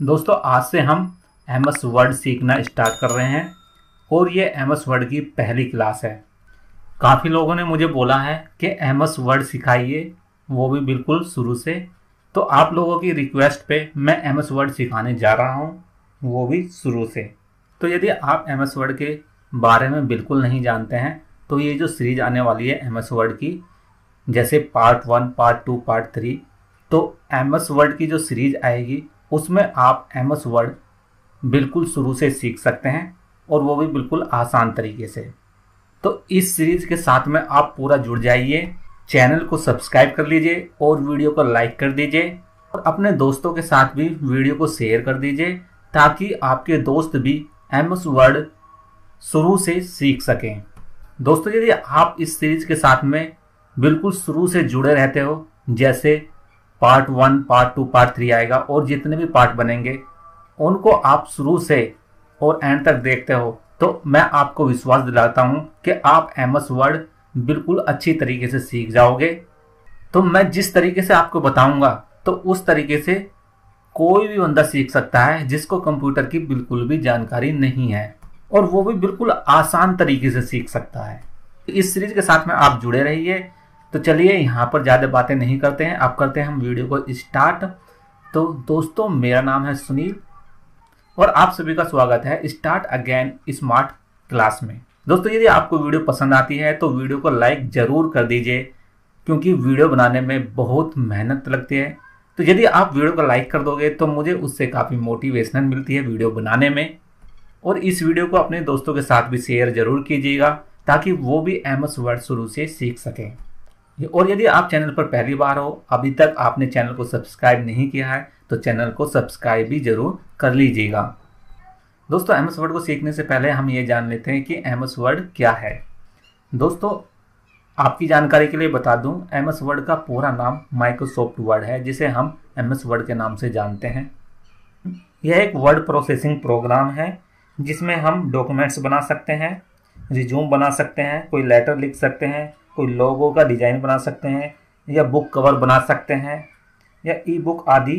दोस्तों आज से हम एम एस वर्ड सीखना स्टार्ट कर रहे हैं और ये एम एस वर्ड की पहली क्लास है काफ़ी लोगों ने मुझे बोला है कि एम एस वर्ड सिखाइए वो भी बिल्कुल शुरू से तो आप लोगों की रिक्वेस्ट पे मैं एम एस वर्ड सिखाने जा रहा हूँ वो भी शुरू से तो यदि आप एम एस वर्ड के बारे में बिल्कुल नहीं जानते हैं तो ये जो सीरीज आने वाली है एम एस वर्ड की जैसे part one part two part three तो एम एस वर्ड की जो सीरीज आएगी उसमें आप एम एस वर्ड बिल्कुल शुरू से सीख सकते हैं और वो भी बिल्कुल आसान तरीके से तो इस सीरीज़ के साथ में आप पूरा जुड़ जाइए चैनल को सब्सक्राइब कर लीजिए और वीडियो को लाइक कर दीजिए और अपने दोस्तों के साथ भी वीडियो को शेयर कर दीजिए ताकि आपके दोस्त भी एम एस वर्ड शुरू से सीख सकें दोस्तों यदि आप इस सीरीज के साथ में बिल्कुल शुरू से जुड़े रहते हो जैसे part one part two part three आएगा और जितने भी पार्ट बनेंगे उनको आप शुरू से और एंड तक देखते हो तो मैं आपको विश्वास दिलाता हूँ कि आप एम एस वर्ड बिल्कुल अच्छी तरीके से सीख जाओगे तो मैं जिस तरीके से आपको बताऊंगा तो उस तरीके से कोई भी बंदा सीख सकता है जिसको कंप्यूटर की बिल्कुल भी जानकारी नहीं है और वो भी बिल्कुल आसान तरीके से सीख सकता है इस सीरीज के साथ में आप जुड़े रहिए तो चलिए यहाँ पर ज़्यादा बातें नहीं करते हैं अब करते हैं हम वीडियो को स्टार्ट तो दोस्तों मेरा नाम है सुनील और आप सभी का स्वागत है स्टार्ट अगेन स्मार्ट क्लास में दोस्तों यदि आपको वीडियो पसंद आती है तो वीडियो को लाइक ज़रूर कर दीजिए क्योंकि वीडियो बनाने में बहुत मेहनत लगती है तो यदि आप वीडियो को लाइक कर दोगे तो मुझे उससे काफ़ी मोटिवेशनल मिलती है वीडियो बनाने में और इस वीडियो को अपने दोस्तों के साथ भी शेयर जरूर कीजिएगा ताकि वो भी एम एस वर्ड शुरू से सीख सकें और यदि आप चैनल पर पहली बार हो अभी तक आपने चैनल को सब्सक्राइब नहीं किया है तो चैनल को सब्सक्राइब भी जरूर कर लीजिएगा दोस्तों एम एस वर्ड को सीखने से पहले हम ये जान लेते हैं कि एम एस वर्ड क्या है दोस्तों आपकी जानकारी के लिए बता दूं एम एस वर्ड का पूरा नाम माइक्रोसॉफ्ट वर्ड है जिसे हम एम एस वर्ड के नाम से जानते हैं यह एक वर्ड प्रोसेसिंग प्रोग्राम है जिसमें हम डॉक्यूमेंट्स बना सकते हैं रिज्यूम बना सकते हैं कोई लेटर लिख सकते हैं कोई लोगो का डिज़ाइन बना सकते हैं या बुक कवर बना सकते हैं या ई बुक आदि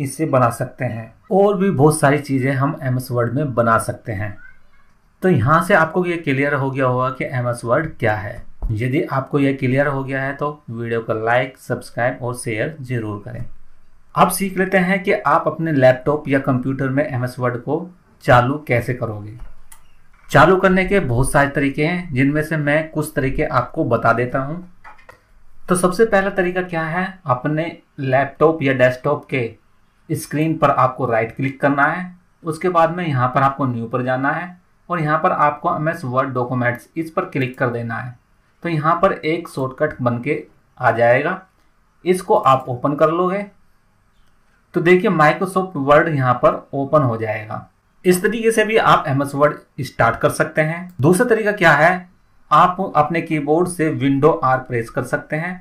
इससे बना सकते हैं और भी बहुत सारी चीज़ें हम एम एस वर्ड में बना सकते हैं तो यहाँ से आपको ये क्लियर हो गया होगा कि एम एस वर्ड क्या है यदि आपको यह क्लियर हो गया है तो वीडियो को लाइक सब्सक्राइब और शेयर ज़रूर करें आप सीख लेते हैं कि आप अपने लैपटॉप या कंप्यूटर में एम एस वर्ड को चालू कैसे करोगे चालू करने के बहुत सारे तरीके हैं जिनमें से मैं कुछ तरीके आपको बता देता हूँ तो सबसे पहला तरीका क्या है अपने लैपटॉप या डेस्कटॉप के स्क्रीन पर आपको राइट क्लिक करना है उसके बाद में यहाँ पर आपको न्यू पर जाना है और यहाँ पर आपको एम एस वर्ड डॉक्यूमेंट्स इस पर क्लिक कर देना है तो यहाँ पर एक शॉर्टकट बन के आ जाएगा इसको आप ओपन कर लोगे तो देखिए माइक्रोसॉफ्ट वर्ड यहाँ पर ओपन हो जाएगा इस तरीके से भी आप एम एस वर्ड स्टार्ट कर सकते हैं दूसरा तरीका क्या है आप अपने कीबोर्ड से विंडो आर प्रेस कर सकते हैं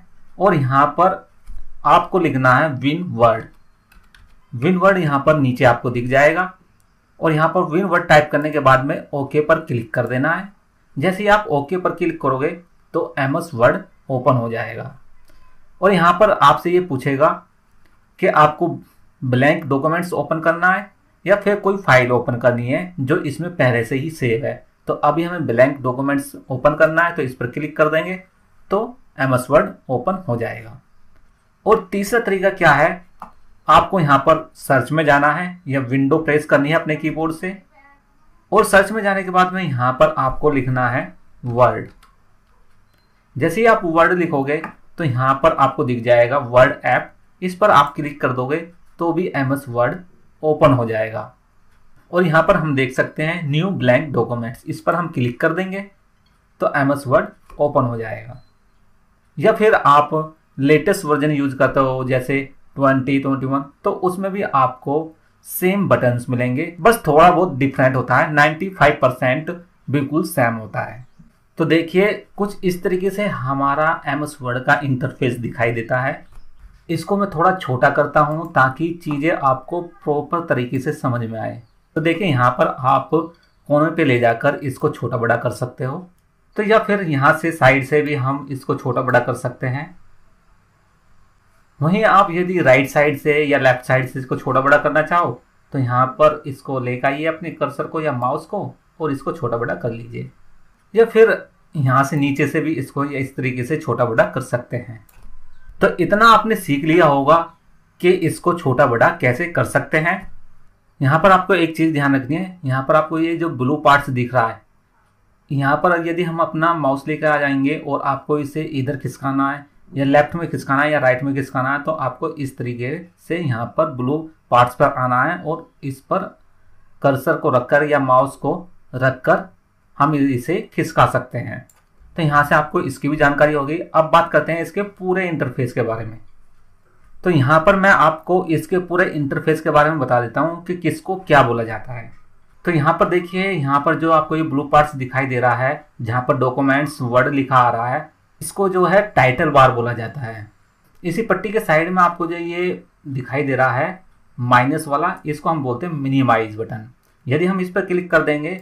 और यहाँ पर आपको लिखना है विन वर्ड विन वर्ड यहाँ पर नीचे आपको दिख जाएगा और यहाँ पर विन वर्ड टाइप करने के बाद में ओके पर क्लिक कर देना है जैसे ही आप ओके पर क्लिक करोगे तो एम एस वर्ड ओपन हो जाएगा और यहाँ पर आपसे ये पूछेगा कि आपको ब्लैंक डॉक्यूमेंट्स ओपन करना है या फिर कोई फाइल ओपन करनी है जो इसमें पहले से ही सेव है तो अभी हमें ब्लैंक डॉक्यूमेंट्स ओपन करना है तो इस पर क्लिक कर देंगे तो एम एस वर्ड ओपन हो जाएगा और तीसरा तरीका क्या है आपको यहाँ पर सर्च में जाना है या विंडो प्रेस करनी है अपने कीबोर्ड से और सर्च में जाने के बाद में यहाँ पर आपको लिखना है वर्ड जैसे ही आप वर्ड लिखोगे तो यहाँ पर आपको दिख जाएगा वर्ड ऐप इस पर आप क्लिक कर दोगे तो भी एम एस वर्ड ओपन हो जाएगा और यहाँ पर हम देख सकते हैं न्यू ब्लैंक डॉक्यूमेंट्स इस पर हम क्लिक कर देंगे तो एम एस वर्ड ओपन हो जाएगा या फिर आप लेटेस्ट वर्जन यूज करते हो जैसे ट्वेंटी ट्वेंटी वन तो उसमें भी आपको सेम बटन्स मिलेंगे बस थोड़ा बहुत डिफरेंट होता है नाइन्टी फाइव परसेंट बिल्कुल सेम होता है तो देखिए कुछ इस तरीके से हमारा एम एस वर्ड का इंटरफेस दिखाई देता है इसको मैं थोड़ा छोटा करता हूँ ताकि चीज़ें आपको प्रॉपर तरीके से समझ में आए तो देखिए यहाँ पर आप कोने पे ले जाकर इसको छोटा बड़ा कर सकते हो तो या फिर यहाँ से साइड से भी हम इसको छोटा बड़ा कर सकते हैं वहीं आप यदि राइट साइड से या लेफ्ट साइड से इसको छोटा बड़ा करना चाहो तो यहाँ पर इसको लेकर आइए अपने कर्सर को या माउस को और इसको छोटा बड़ा कर लीजिए या फिर यहाँ से नीचे से भी इसको या इस तरीके से छोटा बड़ा कर सकते हैं तो इतना आपने सीख लिया होगा कि इसको छोटा बड़ा कैसे कर सकते हैं यहाँ पर आपको एक चीज़ ध्यान रखनी है यहाँ पर आपको ये जो ब्लू पार्ट्स दिख रहा है यहाँ पर यदि हम अपना माउस लेकर आ जाएंगे और आपको इसे इधर खिसकाना है या लेफ्ट में खिसकाना है या राइट में खिसकाना है तो आपको इस तरीके से यहाँ पर ब्लू पार्ट्स पर आना है और इस पर कर्सर को रखकर या माउस को रखकर हम इसे खिसका सकते हैं तो यहाँ से आपको इसकी भी जानकारी होगी अब बात करते हैं इसके पूरे इंटरफेस के बारे में तो यहाँ पर मैं आपको इसके पूरे इंटरफेस के बारे में बता देता हूँ कि किसको क्या बोला जाता है तो यहाँ पर देखिए यहाँ पर जो आपको ये ब्लू पार्ट दिखाई दे रहा है जहाँ पर डॉक्यूमेंट्स वर्ड लिखा आ रहा है इसको जो है टाइटल बार बोला जाता है इसी पट्टी के साइड में आपको जो ये दिखाई दे रहा है माइनस वाला इसको हम बोलते हैं मिनिमाइज बटन यदि हम इस पर क्लिक कर देंगे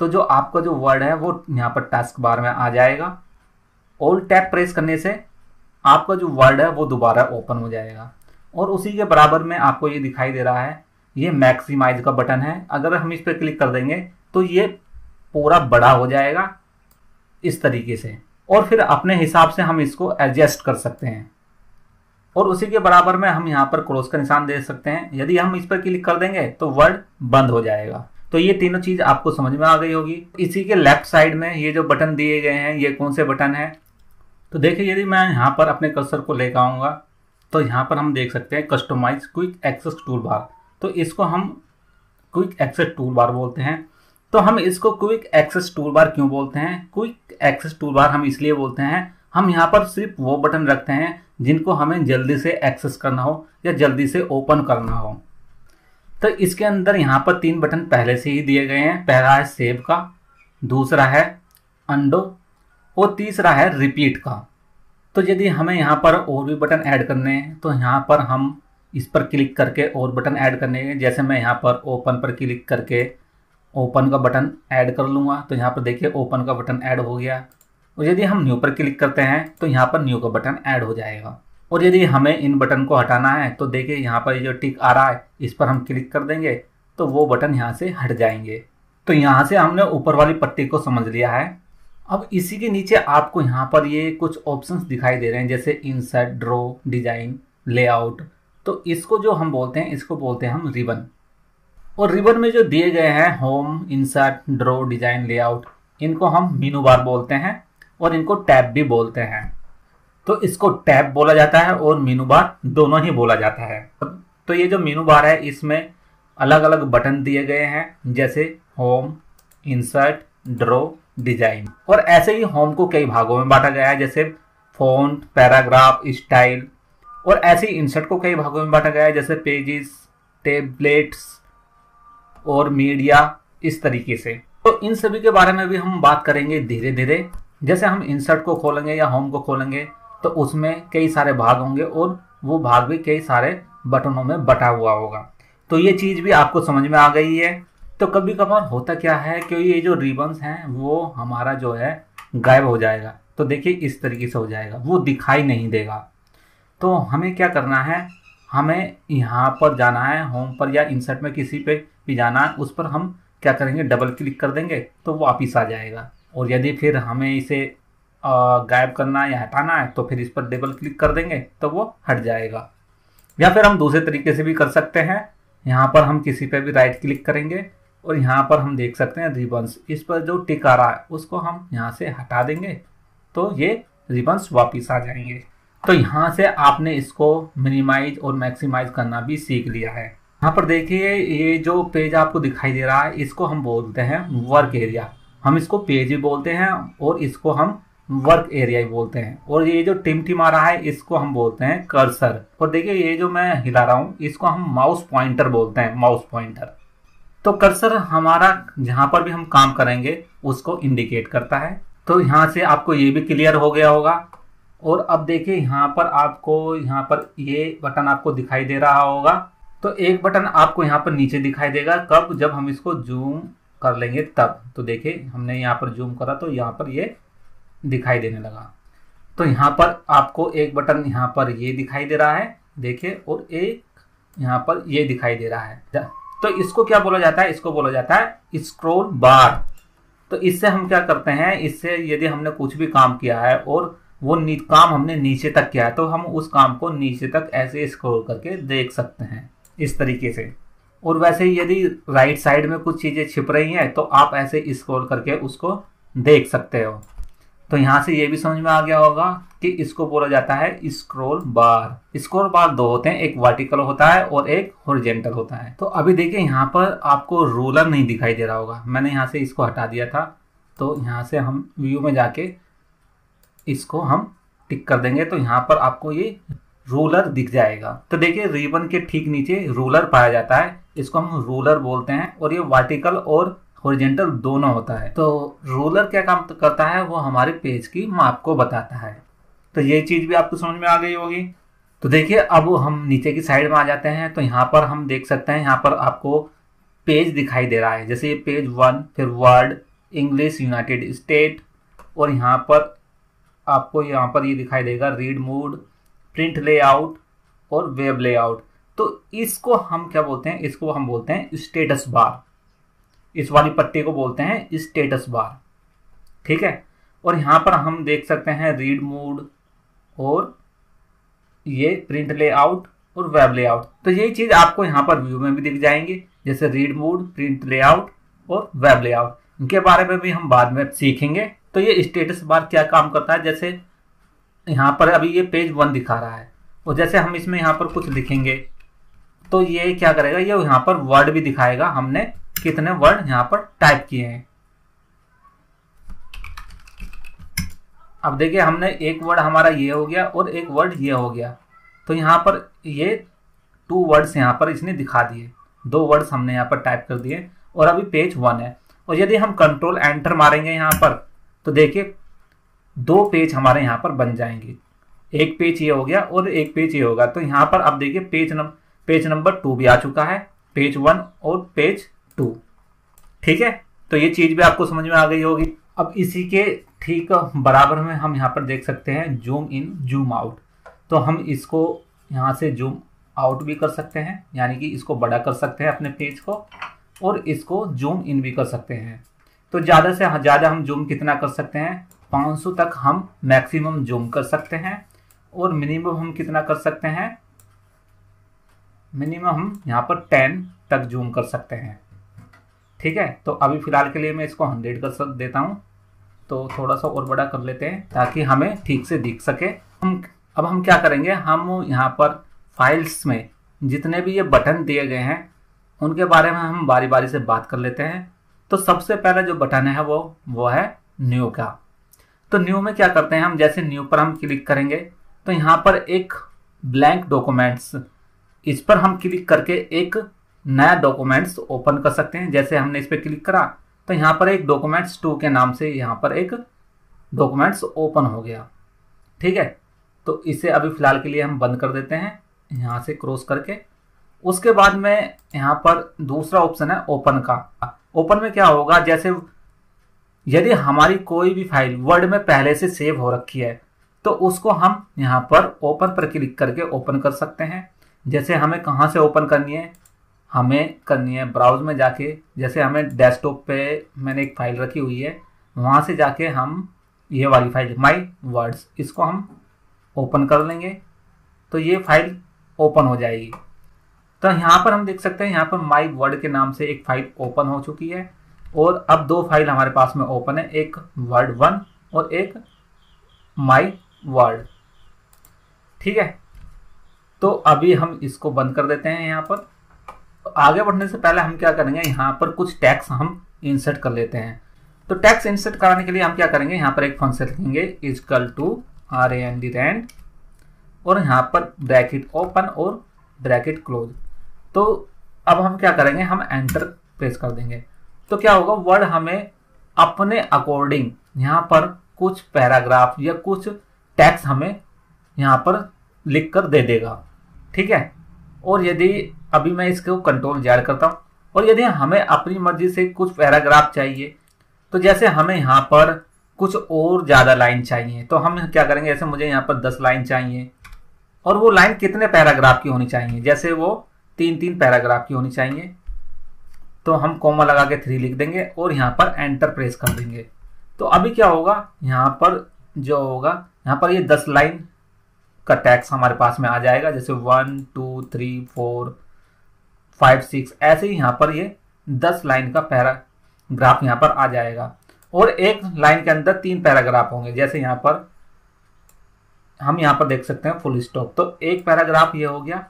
तो जो आपका जो वर्ड है वो यहाँ पर टास्क बार में आ जाएगा और टैप प्रेस करने से आपका जो वर्ड है वो दोबारा ओपन हो जाएगा और उसी के बराबर में आपको ये दिखाई दे रहा है ये मैक्सिमाइज का बटन है अगर हम इस पर क्लिक कर देंगे तो ये पूरा बड़ा हो जाएगा इस तरीके से और फिर अपने हिसाब से हम इसको एडजस्ट कर सकते हैं और उसी के बराबर में हम यहाँ पर क्रॉस का निशान दे सकते हैं यदि हम इस पर क्लिक कर देंगे तो वर्ड बंद हो जाएगा तो ये तीनों चीज आपको समझ में आ गई होगी इसी के लेफ्ट साइड में ये जो बटन दिए गए हैं ये कौन से बटन है तो देखिए यदि मैं यहाँ पर अपने कसर को लेकर आऊँगा तो यहाँ पर हम देख सकते हैं customise quick access tool bar तो इसको हम क्विक एक्सेस टूल बार बोलते हैं तो हम इसको क्विक एक्सेस टूल बार क्यों बोलते हैं क्विक एक्सेस टूल बार हम इसलिए बोलते हैं हम यहाँ पर सिर्फ वो बटन रखते हैं जिनको हमें जल्दी से एक्सेस करना हो या जल्दी से ओपन करना हो तो इसके अंदर यहाँ पर तीन बटन पहले से ही दिए गए हैं पहला है सेव का दूसरा है अंडो और तीसरा है रिपीट का तो यदि हमें यहाँ पर और भी बटन ऐड करने हैं तो यहाँ पर हम इस पर क्लिक करके और बटन ऐड करने हैं जैसे मैं यहाँ पर ओपन पर क्लिक करके ओपन का बटन ऐड कर लूँगा तो यहाँ पर देखिए ओपन का बटन ऐड हो गया और यदि हम न्यू पर क्लिक करते हैं तो यहाँ पर न्यू का बटन ऐड हो जाएगा और यदि हमें इन बटन को हटाना है तो देखिए यहाँ पर जो टिक आ रहा है इस पर हम क्लिक कर देंगे तो वो बटन यहाँ से हट जाएंगे तो यहाँ से हमने ऊपर वाली पट्टी को समझ लिया है अब इसी के नीचे आपको यहाँ पर ये कुछ ऑप्शंस दिखाई दे रहे हैं जैसे इंसर्ट ड्रो डिजाइन लेआउट तो इसको जो हम बोलते हैं इसको बोलते हैं हम रिबन और रिबन में जो दिए गए हैं home insert draw design layout इनको हम मीनू बार बोलते हैं और इनको टैब भी बोलते हैं तो इसको टैब बोला जाता है और मेनू बार दोनों ही बोला जाता है तो ये जो मेनू बार है इसमें अलग अलग बटन दिए गए हैं जैसे होम इंसर्ट ड्रो डिजाइन और ऐसे ही होम को कई भागों में बांटा गया है जैसे फोन पैराग्राफ स्टाइल और ऐसे ही इंसर्ट को कई भागों में बांटा गया है जैसे पेजेस टेबलेट्स और मीडिया इस तरीके से तो इन सभी के बारे में भी हम बात करेंगे धीरे धीरे जैसे हम इंसर्ट को खोलेंगे या होम को खोलेंगे तो उसमें कई सारे भाग होंगे और वो भाग भी कई सारे बटनों में बटा हुआ होगा तो ये चीज़ भी आपको समझ में आ गई है तो कभी कभार होता क्या है कि ये जो रिबन्स हैं वो हमारा जो है गायब हो जाएगा तो देखिए इस तरीके से हो जाएगा वो दिखाई नहीं देगा तो हमें क्या करना है हमें यहाँ पर जाना है होम पर या इंसर्ट में किसी पे भी जाना है उस पर हम क्या करेंगे डबल क्लिक कर देंगे तो वो वापिस आ जाएगा और यदि फिर हमें इसे गायब करना है या हटाना है तो फिर इस पर डबल क्लिक कर देंगे तो वो हट जाएगा या फिर हम दूसरे तरीके से भी कर सकते हैं यहाँ पर हम किसी पर भी राइट क्लिक करेंगे और यहाँ पर हम देख सकते हैं रिबन्स इस पर जो टिक आ रहा है उसको हम यहाँ से हटा देंगे तो ये रिबन्स वापस आ जाएंगे तो यहाँ से आपने इसको मिनिमाइज और मैक्सिमाइज करना भी सीख लिया है यहाँ पर देखिए ये जो पेज आपको दिखाई दे रहा है इसको हम बोलते हैं वर्क एरिया हम इसको पेज भी बोलते हैं और इसको हम वर्क एरिया ही बोलते हैं और ये जो टिमटिम आ रहा है इसको हम बोलते हैं कर्सर और देखिए ये जो मैं हिला रहा हूँ इसको हम माउस पॉइंटर बोलते हैं माउस पॉइंटर तो कर्सर हमारा जहाँ पर भी हम काम करेंगे उसको इंडिकेट करता है तो यहाँ से आपको ये भी क्लियर हो गया होगा और अब देखिए यहाँ पर आपको यहाँ पर ये बटन आपको दिखाई दे रहा होगा तो एक बटन आपको यहाँ पर नीचे दिखाई देगा कब जब हम इसको जूम कर लेंगे तब तो देखिए हमने यहाँ पर जूम करा तो यहाँ पर ये दिखाई देने लगा तो यहाँ पर आपको एक बटन यहाँ पर ये दिखाई दे रहा है देखिए और एक यहाँ पर ये दिखाई दे रहा है तो इसको क्या बोला जाता है इसको बोला जाता है स्क्रोल बार तो इससे हम क्या करते हैं इससे यदि हमने कुछ भी काम किया है और वो काम हमने नीचे तक किया है तो हम उस काम को नीचे तक ऐसे स्क्रोल करके देख सकते हैं इस तरीके से और वैसे ही यदि राइट साइड में कुछ चीज़ें छिप रही हैं तो आप ऐसे स्क्रोल करके उसको देख सकते हो तो यहां से ये भी समझ में आ गया होगा कि इसको बोला जाता है स्क्रोल बार स्क्रोल बार दो होते हैं एक वर्टिकल होता है और एक होरिजेंटल होता है तो अभी देखिए यहाँ पर आपको रोलर नहीं दिखाई दे रहा होगा मैंने यहाँ से इसको हटा दिया था तो यहाँ से हम व्यू में जाके इसको हम टिक कर देंगे तो यहाँ पर आपको ये रोलर दिख जाएगा तो देखिए रिबन के ठीक नीचे रोलर पाया जाता है इसको हम रोलर बोलते हैं और ये वर्टिकल और ओरिजेंटल दोनों होता है तो रोलर क्या काम करता है वो हमारे पेज की माप को बताता है तो ये चीज़ भी आपको समझ में आ गई होगी तो देखिए अब हम नीचे की साइड में आ जाते हैं तो यहाँ पर हम देख सकते हैं यहाँ पर आपको पेज दिखाई दे रहा है जैसे ये पेज वन फिर वर्ल्ड इंग्लिश यूनाइटेड स्टेट और यहाँ पर आपको यहाँ पर ये दिखाई देगा रीड मूड प्रिंट लेआउट और वेब लेआउट तो इसको हम क्या बोलते हैं इसको हम बोलते हैं स्टेटस बार इस वाली पट्टी को बोलते हैं स्टेटस बार ठीक है और यहां पर हम देख सकते हैं रीड मोड और ये प्रिंट लेआउट और वेब लेआउट तो यही चीज़ आपको यहाँ पर व्यू में भी दिख जाएंगे जैसे रीड मोड प्रिंट लेआउट और वेब लेआउट इनके बारे में भी हम बाद में सीखेंगे तो ये स्टेटस बार क्या काम करता है जैसे यहां पर अभी ये पेज वन दिखा रहा है और जैसे हम इसमें यहां पर कुछ लिखेंगे तो ये क्या करेगा ये यहाँ पर वर्ड भी दिखाएगा हमने कितने वर्ड यहां पर टाइप किए हैं अब देखिए हमने एक वर्ड हमारा ये हो गया और एक वर्ड ये हो गया तो यहां पर ये टू वर्ड्स यहां पर इसने दिखा दिए दो वर्ड्स हमने यहां पर टाइप कर दिए और अभी पेज वन है और यदि हम कंट्रोल एंटर मारेंगे यहां पर तो देखिए दो पेज हमारे यहां पर बन जाएंगे एक पेज ये हो गया और एक पेज ये होगा तो यहां पर अब देखिए page number page number two भी आ चुका है पेज वन और पेज टू ठीक है तो ये चीज भी आपको समझ में आ गई होगी अब इसी के ठीक बराबर में हम यहाँ पर देख सकते हैं जूम इन जूम आउट तो हम इसको यहाँ से जूम आउट भी कर सकते हैं यानी कि इसको बड़ा कर सकते हैं अपने पेज को और इसको जूम इन भी कर सकते हैं तो ज़्यादा से ज़्यादा हम जूम कितना कर सकते हैं 500 तक हम मैक्सिमम जूम कर सकते हैं और मिनिमम हम कितना कर सकते हैं मिनिमम हम यहाँ पर 10 तक जूम कर सकते हैं ठीक है तो अभी फिलहाल के लिए मैं इसको हंड्रेड कर देता हूँ तो थोड़ा सा और बड़ा कर लेते हैं ताकि हमें ठीक से दिख सके हम अब हम क्या करेंगे हम यहाँ पर फाइल्स में जितने भी ये बटन दिए गए हैं उनके बारे में हम बारी बारी से बात कर लेते हैं तो सबसे पहला जो बटन है वो वो है न्यू का तो न्यू में क्या करते हैं हम जैसे न्यू पर हम क्लिक करेंगे तो यहाँ पर एक ब्लैंक डॉक्यूमेंट्स इस पर हम क्लिक करके एक नया डॉक्यूमेंट्स ओपन कर सकते हैं जैसे हमने इस पर क्लिक करा तो यहाँ पर एक डॉक्यूमेंट्स टू के नाम से यहाँ पर एक डॉक्यूमेंट्स ओपन हो गया ठीक है तो इसे अभी फ़िलहाल के लिए हम बंद कर देते हैं यहाँ से क्रॉस करके उसके बाद में यहाँ पर दूसरा ऑप्शन है ओपन का ओपन में क्या होगा जैसे यदि हमारी कोई भी फाइल वर्ड में पहले से सेव हो रखी है तो उसको हम यहाँ पर ओपन पर क्लिक करके ओपन कर सकते हैं जैसे हमें कहाँ से ओपन करनी है हमें करनी है ब्राउज में जाके जैसे हमें डेस्कटॉप पे मैंने एक फाइल रखी हुई है वहाँ से जाके हम ये वाली फाइल माई वर्ड्स इसको हम ओपन कर लेंगे तो ये फाइल ओपन हो जाएगी तो यहाँ पर हम देख सकते हैं यहाँ पर माई वर्ड के नाम से एक फाइल ओपन हो चुकी है और अब दो फाइल हमारे पास में ओपन है एक वर्ड वन और एक माई वर्ड ठीक है तो अभी हम इसको बंद कर देते हैं यहाँ पर तो आगे बढ़ने से पहले हम क्या करेंगे यहाँ पर कुछ टैक्स हम इंसर्ट कर लेते हैं तो टैक्स इंसर्ट कराने के लिए हम क्या करेंगे यहाँ पर एक फंक्शन लिखेंगे equal to R A N D rand और यहाँ पर ब्रैकेट ओपन और ब्रैकेट क्लोज तो अब हम क्या करेंगे हम एंटर प्रेस कर देंगे तो क्या होगा वर्ड हमें अपने अकॉर्डिंग यहाँ पर कुछ पैराग्राफ या कुछ टैक्स हमें यहाँ पर लिख कर दे देगा ठीक है और यदि अभी मैं इसको कंट्रोल जेड करता हूँ और यदि हमें अपनी मर्जी से कुछ पैराग्राफ चाहिए तो जैसे हमें यहाँ पर कुछ और ज़्यादा लाइन चाहिए तो हम क्या करेंगे जैसे मुझे यहाँ पर दस लाइन चाहिए और वो लाइन कितने पैराग्राफ की होनी चाहिए जैसे वो तीन तीन पैराग्राफ की होनी चाहिए तो हम कोमा लगा के थ्री लिख देंगे और यहाँ पर एंटर प्रेस कर देंगे तो अभी क्या होगा यहाँ पर जो होगा यहाँ पर ये दस लाइन का टैक्स हमारे पास में आ जाएगा जैसे one two three four five six ऐसे ही यहाँ पर ये दस लाइन का पैराग्राफ यहाँ पर आ जाएगा और एक लाइन के अंदर तीन पैराग्राफ होंगे जैसे यहाँ पर हम यहाँ पर देख सकते हैं फुल स्टॉप तो एक पैराग्राफ ये हो गया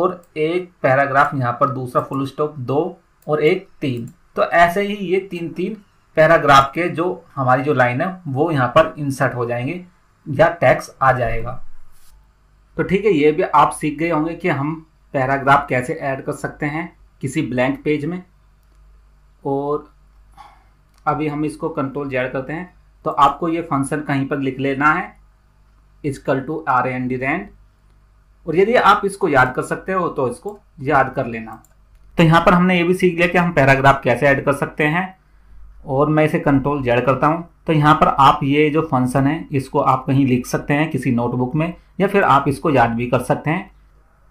और एक पैराग्राफ यहाँ पर दूसरा फुल स्टॉप दो और एक तीन तो ऐसे ही ये तीन तीन पैराग्राफ के जो हमारी जो लाइन है वो यहाँ पर इंसर्ट हो जाएंगे या टैक्स आ जाएगा तो ठीक है ये भी आप सीख गए होंगे कि हम पैराग्राफ कैसे ऐड कर सकते हैं किसी ब्लैंक पेज में और अभी हम इसको कंट्रोल जेड करते हैं तो आपको ये फंक्शन कहीं पर लिख लेना है equal to R N D rand और यदि आप इसको याद कर सकते हो तो इसको याद कर लेना तो यहाँ पर हमने ये भी सीख लिया कि हम पैराग्राफ कैसे ऐड कर सकते हैं और मैं इसे कंट्रोल जेड करता हूँ तो यहाँ पर आप ये जो फंक्शन है इसको आप कहीं लिख सकते हैं किसी नोटबुक में या फिर आप इसको याद भी कर सकते हैं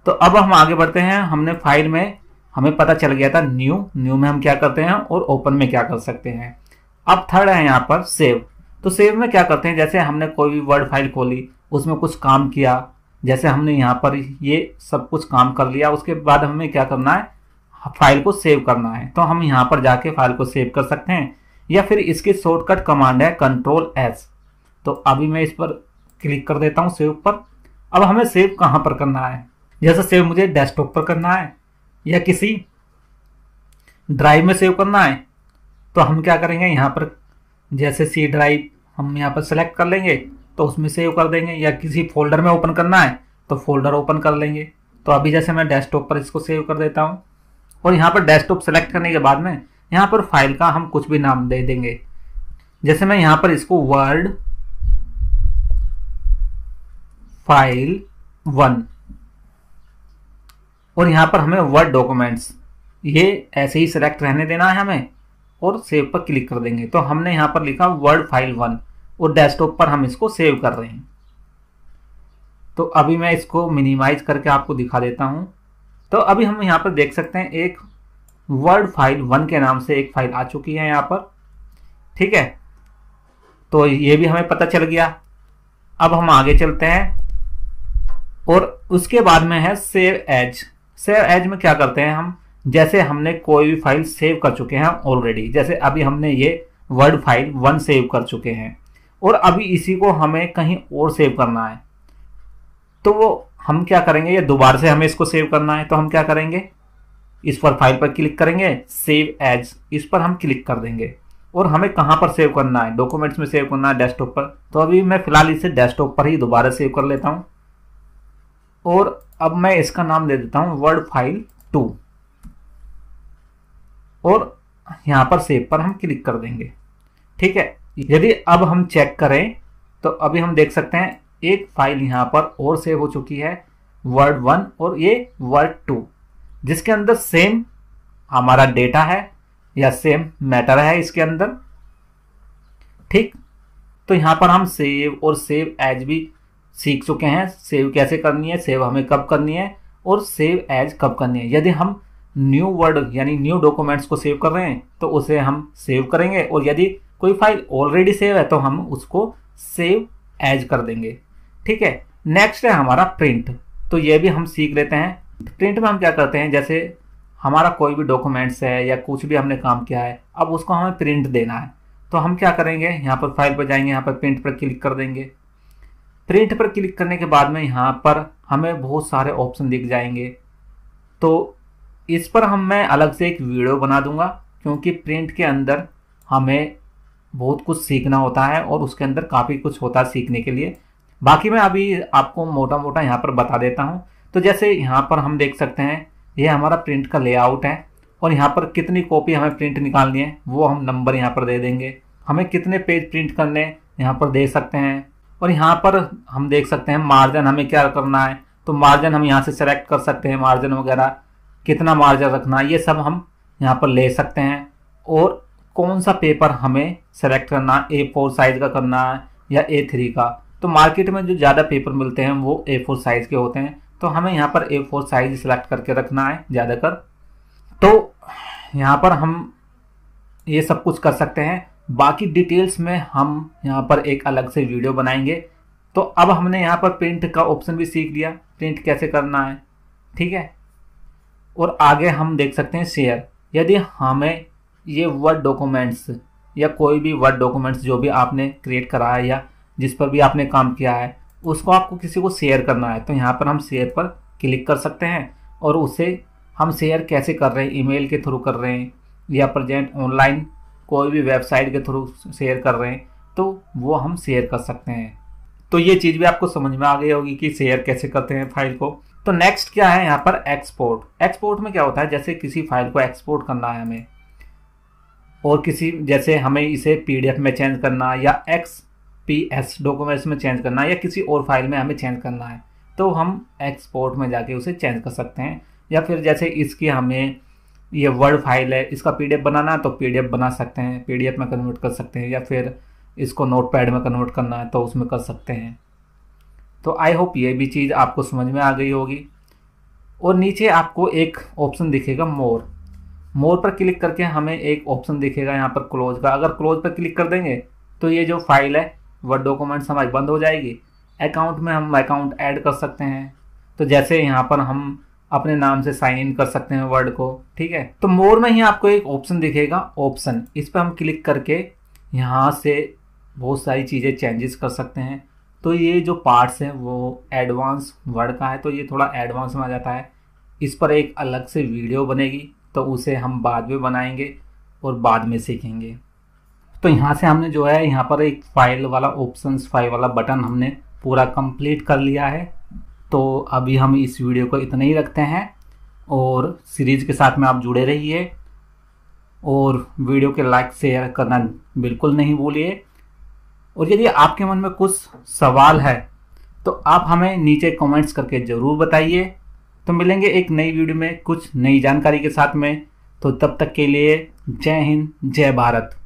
तो अब हम आगे बढ़ते हैं हमने फाइल में हमें पता चल गया था न्यू न्यू में हम क्या करते हैं और ओपन में क्या कर सकते हैं अब थर्ड है यहाँ पर सेव तो सेव में क्या करते हैं जैसे हमने कोई भी वर्ड फाइल खोली उसमें कुछ काम किया जैसे हमने यहाँ पर ये सब कुछ काम कर लिया उसके बाद हमें क्या करना है फाइल को सेव करना है तो हम यहाँ पर जाके फाइल को सेव कर सकते हैं या फिर इसकी शॉर्टकट कमांड है कंट्रोल एस तो अभी मैं इस पर क्लिक कर देता हूँ सेव पर अब हमें सेव कहाँ पर करना है जैसे सेव मुझे डेस्कटॉप पर करना है या किसी ड्राइव में सेव करना है तो हम क्या करेंगे यहाँ पर जैसे सी ड्राइव हम यहाँ पर सेलेक्ट कर लेंगे तो उसमें सेव कर देंगे या किसी फोल्डर में ओपन करना है तो फोल्डर ओपन कर लेंगे तो अभी जैसे मैं डेस्कटॉप पर इसको सेव कर देता हूँ और यहाँ पर डेस्कटॉप सेलेक्ट करने के बाद में यहाँ पर फाइल का हम कुछ भी नाम दे देंगे जैसे मैं यहाँ पर इसको वर्ड फाइल वन और यहाँ पर हमें वर्ड डॉक्यूमेंट्स ये ऐसे ही सिलेक्ट रहने देना है हमें और सेव पर क्लिक कर देंगे तो हमने यहाँ पर लिखा वर्ड फाइल वन और डेस्कटॉप पर हम इसको सेव कर रहे हैं तो अभी मैं इसको मिनिमाइज करके आपको दिखा देता हूँ तो अभी हम यहाँ पर देख सकते हैं एक वर्ड फाइल वन के नाम से एक फाइल आ चुकी है यहाँ पर ठीक है तो ये भी हमें पता चल गया अब हम आगे चलते हैं और उसके बाद में है सेव एज सेव एज में क्या करते हैं हम जैसे हमने कोई भी फाइल सेव कर चुके हैं ऑलरेडी जैसे अभी हमने ये वर्ड फाइल वन सेव कर चुके हैं और अभी इसी को हमें कहीं और सेव करना है तो वो हम क्या करेंगे ये दोबारा से हमें इसको सेव करना है तो हम क्या करेंगे इस पर फाइल पर क्लिक करेंगे सेव एज इस पर हम क्लिक कर देंगे और हमें कहाँ पर सेव करना है डॉक्यूमेंट्स में सेव करना है डेस्कटॉप पर तो अभी मैं फिलहाल इसे डेस्कटॉप पर ही दोबारा सेव कर लेता हूँ और अब मैं इसका नाम दे देता हूँ वर्ड फाइल टू और यहाँ पर सेव पर हम क्लिक कर देंगे ठीक है यदि अब हम चेक करें तो अभी हम देख सकते हैं एक फाइल यहाँ पर और सेव हो चुकी है वर्ड वन और ये वर्ड टू जिसके अंदर सेम हमारा डेटा है या सेम मैटर है इसके अंदर ठीक तो यहां पर हम सेव और सेव एज भी सीख चुके हैं सेव कैसे करनी है सेव हमें कब करनी है और सेव एज कब करनी है यदि हम न्यू वर्ड यानी न्यू डॉक्यूमेंट्स को सेव कर रहे हैं तो उसे हम सेव करेंगे और यदि कोई फाइल ऑलरेडी सेव है तो हम उसको सेव एज कर देंगे ठीक है नेक्स्ट है हमारा प्रिंट तो ये भी हम सीख लेते हैं प्रिंट में हम क्या करते हैं जैसे हमारा कोई भी डॉक्यूमेंट्स है या कुछ भी हमने काम किया है अब उसको हमें प्रिंट देना है तो हम क्या करेंगे यहाँ पर फाइल पर जाएंगे यहाँ पर प्रिंट पर क्लिक कर देंगे प्रिंट पर क्लिक करने के बाद में यहाँ पर हमें बहुत सारे ऑप्शन दिख जाएंगे तो इस पर हम मैं अलग से एक वीडियो बना दूंगा क्योंकि प्रिंट के अंदर हमें बहुत कुछ सीखना होता है और उसके अंदर काफ़ी कुछ होता है सीखने के लिए बाकी मैं अभी आपको मोटा मोटा यहाँ पर बता देता हूँ तो जैसे यहाँ पर हम देख सकते हैं ये हमारा प्रिंट का लेआउट है और यहाँ पर कितनी कॉपी हमें प्रिंट निकालनी है वो हम नंबर यहाँ पर दे देंगे हमें कितने पेज प्रिंट करने यहाँ पर दे सकते हैं और यहाँ पर हम देख सकते हैं मार्जिन हमें क्या करना है तो मार्जिन हम यहाँ से सेलेक्ट कर सकते हैं मार्जिन वगैरह कितना मार्जिन रखना है ये सब हम यहाँ पर ले सकते हैं और कौन सा पेपर हमें सेलेक्ट करना है ए फोर साइज का करना है या ए थ्री का तो मार्केट में जो ज़्यादा पेपर मिलते हैं वो ए फोर साइज़ के होते हैं तो हमें यहाँ पर ए फोर साइज सेलेक्ट करके रखना है ज़्यादातर तो यहाँ पर हम ये सब कुछ कर सकते हैं बाकी डिटेल्स में हम यहाँ पर एक अलग से वीडियो बनाएंगे तो अब हमने यहाँ पर प्रिंट का ऑप्शन भी सीख लिया प्रिंट कैसे करना है ठीक है और आगे हम देख सकते हैं शेयर यदि हमें ये वर्ड डॉक्यूमेंट्स या कोई भी वर्ड डॉक्यूमेंट्स जो भी आपने क्रिएट करा है या जिस पर भी आपने काम किया है उसको आपको किसी को शेयर करना है तो यहाँ पर हम शेयर पर क्लिक कर सकते हैं और उसे हम शेयर कैसे कर रहे हैं ईमेल के थ्रू कर रहे हैं या प्रजेंट ऑनलाइन कोई भी वेबसाइट के थ्रू शेयर कर रहे हैं तो वो हम शेयर कर सकते हैं तो ये चीज़ भी आपको समझ में आ गई होगी कि शेयर कैसे करते हैं फाइल को तो नेक्स्ट क्या है यहाँ पर एक्सपोर्ट एक्सपोर्ट में क्या होता है जैसे किसी फाइल को एक्सपोर्ट करना है हमें और किसी जैसे हमें इसे पीडीएफ में चेंज करना या एक्स पी एस डॉक्यूमेंट्स में चेंज करना है या किसी और फाइल में हमें चेंज करना है तो हम एक्सपोर्ट में जाके उसे चेंज कर सकते हैं या फिर जैसे इसकी हमें ये वर्ड फाइल है इसका पी बनाना है तो पी बना सकते हैं पी में कन्वर्ट कर सकते हैं या फिर इसको नोट पैड में कन्वर्ट करना है तो उसमें कर सकते हैं तो आई होप ये भी चीज़ आपको समझ में आ गई होगी और नीचे आपको एक ऑप्शन दिखेगा मोर मोर पर क्लिक करके हमें एक ऑप्शन दिखेगा यहाँ पर क्लोज का अगर क्लोज पर क्लिक कर देंगे तो ये जो फाइल है वह डॉक्यूमेंट्स हमारी बंद हो जाएगी अकाउंट में हम अकाउंट ऐड कर सकते हैं तो जैसे यहाँ पर हम अपने नाम से साइन इन कर सकते हैं वर्ड को ठीक है तो मोर में ही आपको एक ऑप्शन दिखेगा ऑप्शन इस पर हम क्लिक करके यहाँ से बहुत सारी चीज़ें चेंजेस कर सकते हैं तो ये जो पार्ट्स हैं वो एडवांस वर्ड का है तो ये थोड़ा एडवांस में आ जाता है इस पर एक अलग से वीडियो बनेगी तो उसे हम बाद में बनाएंगे और बाद में सीखेंगे तो यहाँ से हमने जो है यहाँ पर एक फाइल वाला ऑप्शन फाइल वाला बटन हमने पूरा कंप्लीट कर लिया है तो अभी हम इस वीडियो को इतना ही रखते हैं और सीरीज़ के साथ में आप जुड़े रहिए और वीडियो के लाइक शेयर करना बिल्कुल नहीं भूलिए और यदि आपके मन में कुछ सवाल है तो आप हमें नीचे कमेंट्स करके ज़रूर बताइए तो मिलेंगे एक नई वीडियो में कुछ नई जानकारी के साथ में तो तब तक के लिए जय हिंद जय भारत